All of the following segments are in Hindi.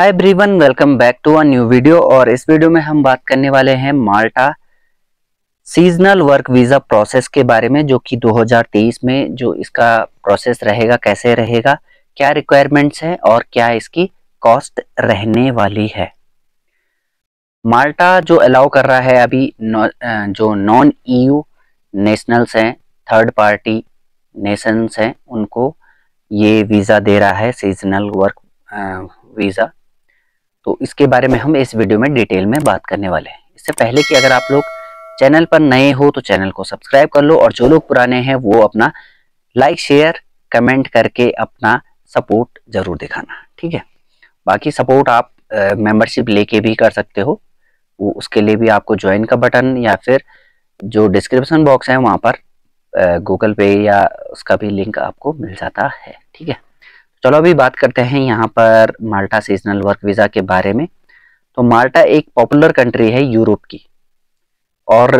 Hi everyone welcome back to a new video और इस वीडियो में हम बात करने वाले हैं Malta seasonal work visa process के बारे में जो कि 2023 में जो इसका प्रोसेस रहेगा कैसे रहेगा क्या रिक्वायरमेंट्स हैं और क्या इसकी कॉस्ट रहने वाली है माल्टा जो अलाउ कर रहा है अभी नौ, जो नॉन ईयू नेशनल्स हैं थर्ड पार्टी नेशनस हैं उनको ये वीज़ा दे रहा है सीजनल वर्क वीज़ा तो इसके बारे में हम इस वीडियो में डिटेल में बात करने वाले हैं इससे पहले कि अगर आप लोग चैनल पर नए हो तो चैनल को सब्सक्राइब कर लो और जो लोग पुराने हैं वो अपना लाइक शेयर कमेंट करके अपना सपोर्ट ज़रूर दिखाना ठीक है बाकी सपोर्ट आप मेंबरशिप लेके भी कर सकते हो वो उसके लिए भी आपको ज्वाइन का बटन या फिर जो डिस्क्रिप्शन बॉक्स है वहाँ पर गूगल पे या उसका भी लिंक आपको मिल जाता है ठीक है चलो अभी बात करते हैं यहाँ पर माल्टा सीजनल वर्क वीज़ा के बारे में तो माल्टा एक पॉपुलर कंट्री है यूरोप की और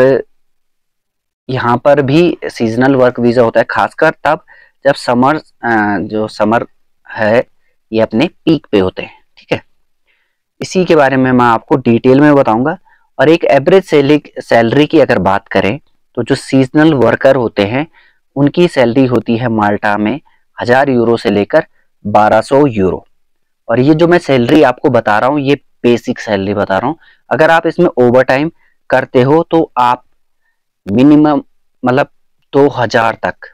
यहाँ पर भी सीजनल वर्क वीज़ा होता है खासकर तब जब समर जो समर है ये अपने पीक पे होते हैं ठीक है इसी के बारे में मैं आपको डिटेल में बताऊंगा और एक एवरेज सैलरी की अगर बात करें तो जो सीजनल वर्कर होते हैं उनकी सैलरी होती है माल्टा में हज़ार यूरो से लेकर 1200 यूरो और ये जो मैं सैलरी आपको बता रहा हूँ ये बेसिक सैलरी बता रहा हूँ अगर आप इसमें ओवर टाइम करते हो तो आप मिनिमम मतलब दो हजार तक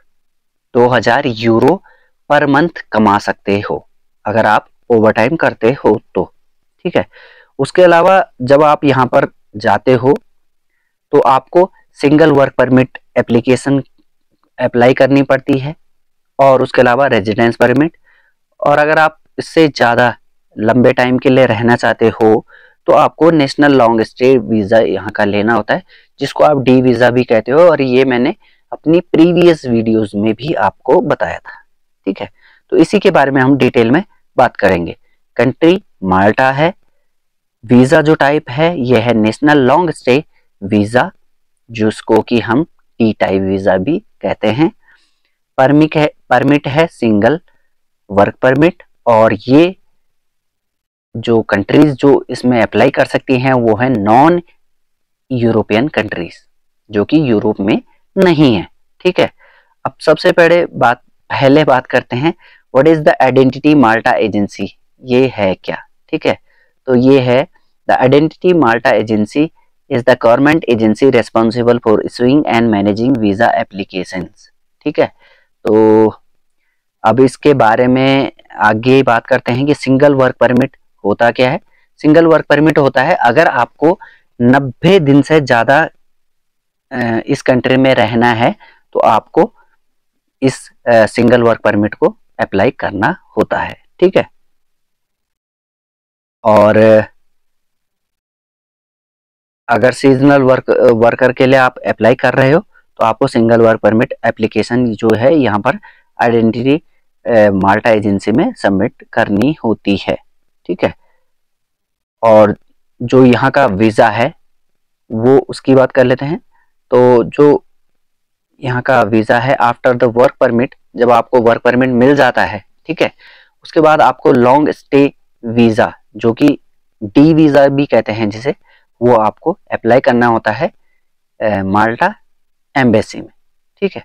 दो हजार यूरो पर मंथ कमा सकते हो अगर आप ओवर टाइम करते हो तो ठीक है उसके अलावा जब आप यहाँ पर जाते हो तो आपको single work permit application apply करनी पड़ती है और उसके अलावा रेजिडेंस परमिट और अगर आप इससे ज़्यादा लंबे टाइम के लिए रहना चाहते हो तो आपको नेशनल लॉन्ग स्टे वीज़ा यहाँ का लेना होता है जिसको आप डी वीज़ा भी कहते हो और ये मैंने अपनी प्रीवियस वीडियोस में भी आपको बताया था ठीक है तो इसी के बारे में हम डिटेल में बात करेंगे कंट्री माल्टा है वीज़ा जो टाइप है यह है नेशनल लॉन्ग स्टे वीज़ा जिसको कि हम टी टाइप वीज़ा भी कहते हैं परमिट है परमिट है सिंगल वर्क परमिट और ये जो कंट्रीज जो इसमें अप्लाई कर सकती हैं वो है नॉन यूरोपियन कंट्रीज जो कि यूरोप में नहीं है ठीक है अब सबसे पहले बात पहले बात करते हैं what is the identity Malta agency ये है क्या ठीक है तो ये है the identity Malta agency is the government agency responsible for issuing and managing visa application ठीक है तो अब इसके बारे में आगे बात करते हैं कि सिंगल वर्क परमिट होता क्या है सिंगल वर्क परमिट होता है अगर आपको 90 दिन से ज़्यादा इस कंट्री में रहना है तो आपको इस सिंगल वर्क परमिट को अप्लाई करना होता है ठीक है और अगर सीजनल वर्क वर्कर के लिए आप अप्लाई कर रहे हो तो आपको सिंगल वर्क परमिट एप्लीकेशन जो है यहाँ पर आइडेंटिटी माल्टा एजेंसी में सबमिट करनी होती है ठीक है और जो यहाँ का वीज़ा है वो उसकी बात कर लेते हैं तो जो यहाँ का वीज़ा है आफ्टर द वर्क परमिट जब आपको वर्क परमिट मिल जाता है ठीक है उसके बाद आपको लॉन्ग स्टे वीज़ा जो कि डी वीज़ा भी कहते हैं जिसे वो आपको अप्लाई करना होता है माल्टा एम्बेसी में ठीक है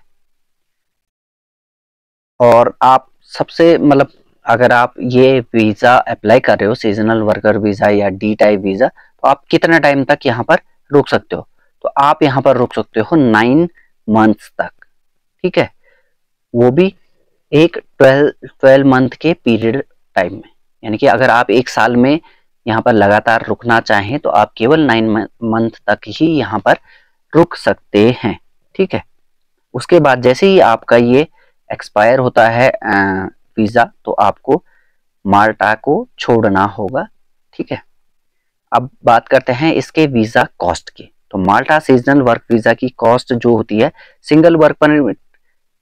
और आप सबसे मतलब अगर आप ये वीज़ा अप्लाई कर रहे हो सीजनल वर्कर वीज़ा या डी टाइप वीज़ा तो आप कितना टाइम तक यहाँ पर रुक सकते हो तो आप यहाँ पर रुक सकते हो नाइन मंथ्स तक ठीक है वो भी एक ट्वेल्व ट्वेल्व मंथ के पीरियड टाइम में यानी कि अगर आप एक साल में यहाँ पर लगातार रुकना चाहें तो आप केवल नाइन मंथ तक ही यहाँ पर रुक सकते हैं ठीक है उसके बाद जैसे ही आपका ये एक्सपायर होता है वीज़ा तो आपको माल्टा को छोड़ना होगा ठीक है अब बात करते हैं इसके वीज़ा कॉस्ट की तो माल्टा सीजनल वर्क वीज़ा की कॉस्ट जो होती है सिंगल वर्क परमिट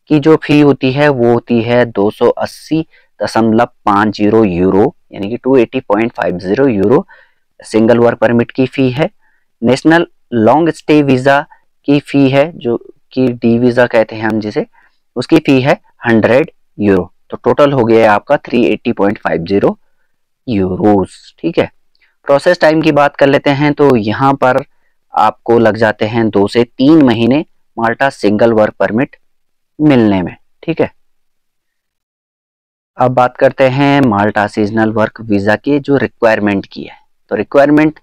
की जो फी होती है वो होती है दो सौ अस्सी दशमलव पाँच जीरो यूरो यानी कि two eighty point five zero euro single work permit की फ़ी है नेशनल लॉन्ग स्टे वीज़ा की फ़ी है जो कि डी वीज़ा कहते हैं हम जिसे उसकी फी है हंड्रेड यूरो तो टोटल हो गया है आपका three eighty point five zero ठीक है प्रोसेस टाइम की बात कर लेते हैं तो यहाँ पर आपको लग जाते हैं दो से तीन महीने माल्टा सिंगल वर्क परमिट मिलने में ठीक है अब बात करते हैं माल्टा सीजनल वर्क वीज़ा की जो रिक्वायरमेंट की है तो रिक्वायरमेंट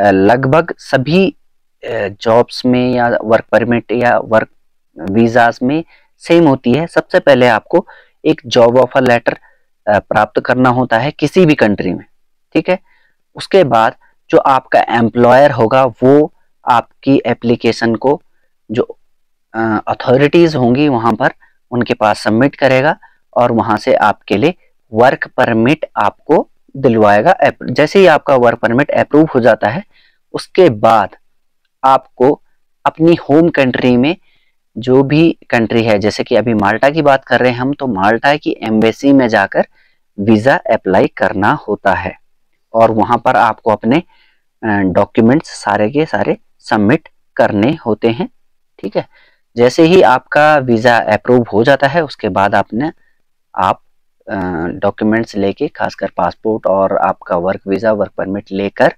लगभग सभी जॉब्स में या वर्क परमिट या वर्क वीज़ाज में सेम होती है सबसे पहले आपको एक जॉब ऑफर लेटर प्राप्त करना होता है किसी भी कंट्री में ठीक है उसके बाद जो आपका एम्प्लॉयर होगा वो आपकी एप्लीकेशन को जो अथॉरिटीज़ होंगी वहां पर उनके पास सबमिट करेगा और वहां से आपके लिए वर्क परमिट आपको दिलवाएगा जैसे ही आपका वर्क परमिट अप्रूव हो जाता है उसके बाद आपको अपनी होम कंट्री में जो भी कंट्री है जैसे कि अभी माल्टा की बात कर रहे हैं हम तो माल्टा की एम्बेसी में जाकर वीज़ा अप्लाई करना होता है और वहां पर आपको अपने डॉक्यूमेंट्स सारे के सारे सबमिट करने होते हैं ठीक है जैसे ही आपका वीज़ा अप्रूव हो जाता है उसके बाद आपने आप डॉक्यूमेंट्स लेके खासकर पासपोर्ट और आपका वर्क वीज़ा वर्क परमिट लेकर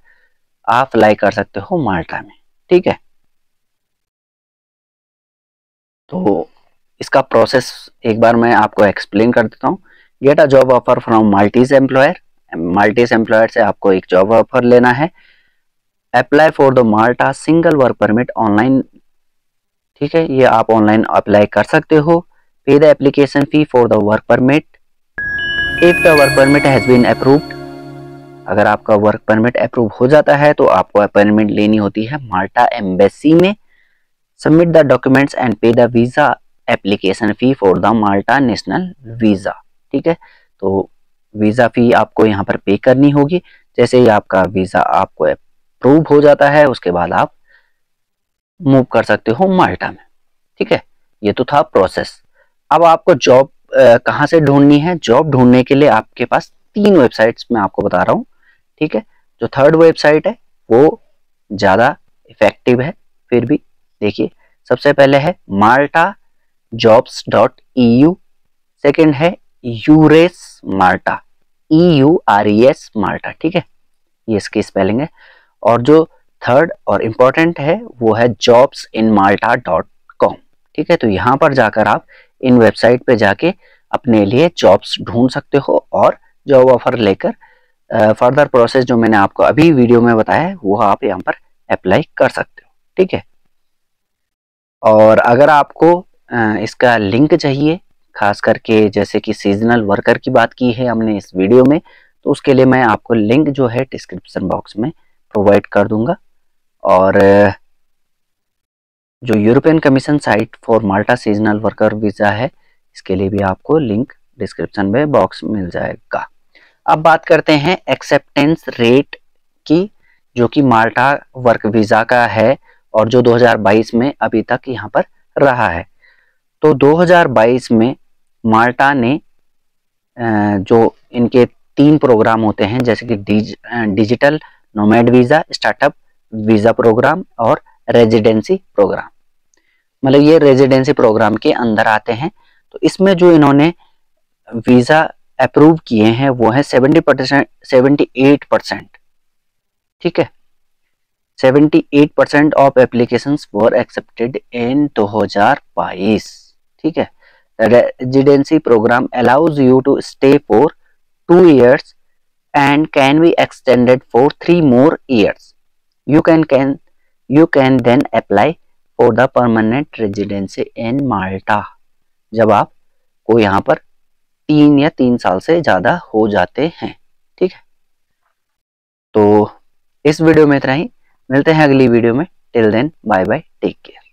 आप अप्लाई कर सकते हो माल्टा में ठीक है तो इसका प्रोसेस एक बार मैं आपको एक्सप्लेन कर देता हूँ get a job offer from Maltese employer Maltese employer से आपको एक जॉब ऑफर लेना है apply for the Malta single work permit online ठीक है ये आप ऑनलाइन अप्लाई कर सकते हो pay the application fee for the work permit if the work permit has been approved अगर आपका वर्क परमिट अप्रूव हो जाता है तो आपको अपॉइंटमेंट लेनी होती है माल्टा एम्बेसी में Submit the documents and pay the visa application fee for the Malta national visa. ठीक है तो वीज़ा फी आपको यहाँ पर पे करनी होगी जैसे ही आपका वीज़ा आपको अप्रूव हो जाता है उसके बाद आप मूव कर सकते हो माल्टा में ठीक है ये तो था प्रोसेस अब आपको जॉब कहाँ से ढूंढनी है जॉब ढूंढने के लिए आपके पास तीन वेबसाइट्स मैं आपको बता रहा हूँ ठीक है जो थर्ड वेबसाइट है वो ज़्यादा इफेक्टिव है फिर भी देखिए सबसे पहले है Malta jobs dot E e U second है EURES Malta E U R E S Malta ठीक है ये इसकी स्पेलिंग है और जो थर्ड और इम्पॉर्टेंट है वो है jobs in Malta dot com ठीक है तो यहाँ पर जाकर आप इन वेबसाइट पे जाके अपने लिए जॉब्स ढूंढ सकते हो और जॉब ऑफर लेकर फर्दर प्रोसेस जो मैंने आपको अभी वीडियो में बताया है वो आप यहाँ पर अप्लाई कर सकते हो ठीक है और अगर आपको इसका लिंक चाहिए खास करके जैसे कि सीजनल वर्कर की बात की है हमने इस वीडियो में तो उसके लिए मैं आपको लिंक जो है डिस्क्रिप्शन बॉक्स में प्रोवाइड कर दूंगा और जो European commission site for Malta seasonal worker visa है इसके लिए भी आपको लिंक डिस्क्रिप्शन में बॉक्स मिल जाएगा अब बात करते हैं एक्सेप्टेंस रेट की जो कि माल्टा वर्क वीज़ा का है और जो 2022 में अभी तक यहाँ पर रहा है तो 2022 में माल्टा ने जो इनके तीन प्रोग्राम होते हैं जैसे कि dig, digital nomad visa startup visa program और रेजिडेंसी प्रोग्राम मतलब ये रेजिडेंसी प्रोग्राम के अंदर आते हैं तो इसमें जो इन्होंने वीज़ा अप्रूव किए हैं वो है seventy percent seventy eight percent ठीक है 78 percent of applications were accepted in 2022 ठीक है residency program allows you to stay for two years and can be extended for three more years you can can you can then apply for the permanent residency in Malta जब आप को यहाँ पर तीन या तीन साल से ज्यादा हो जाते हैं ठीक है तो इस वीडियो में इतना ही मिलते हैं अगली वीडियो में till then bye bye take care